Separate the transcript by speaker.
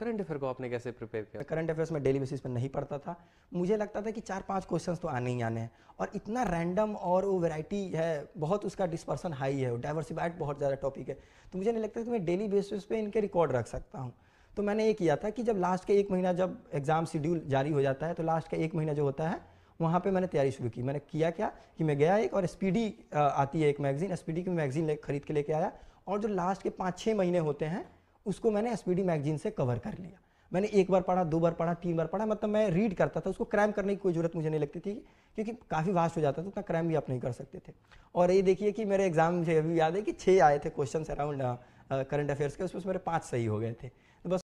Speaker 1: current affair को आपने कैसे प्रिपेयर किया करंट अफेयर्स में डेली बेसिस पर नहीं पढ़ता था मुझे लगता था कि चार पांच क्वेश्चन तो आने ही आने हैं और इतना रैंडम और वो वेराइटी है बहुत उसका डिस्पर्सन हाई है डाइवर्सिफाइड बहुत ज़्यादा टॉपिक है तो मुझे नहीं लगता कि मैं डेली बेसिस पर इनके रिकॉर्ड रख सकता हूँ तो मैंने ये किया था कि जब लास्ट के एक महीना जब एग्ज़ाम शेड्यूल जारी हो जाता है तो लास्ट का एक महीना जो होता है वहाँ पे मैंने तैयारी शुरू की मैंने किया क्या कि मैं गया एक और स्पीडी आती है एक मैगज़ीन स्पीडी की मैगज़ीन ले खरीद के लेके आया और जो लास्ट के पाँच छः महीने होते हैं उसको मैंने एस मैगजीन से कवर कर लिया मैंने एक बार पढ़ा दो बार पढ़ा तीन बार पढ़ा मतलब मैं रीड करता था उसको क्राइम करने की कोई ज़रूरत मुझे नहीं लगती थी क्योंकि काफ़ी वास्ट हो जाता था उतना क्राइम भी आप नहीं कर सकते थे और ये देखिए कि मेरे एग्जाम मुझे अभी याद है कि छः आए थे क्वेश्चन अराउंड करंट अफेयर्स के उसमें मेरे पाँच सही हो गए थे तो बस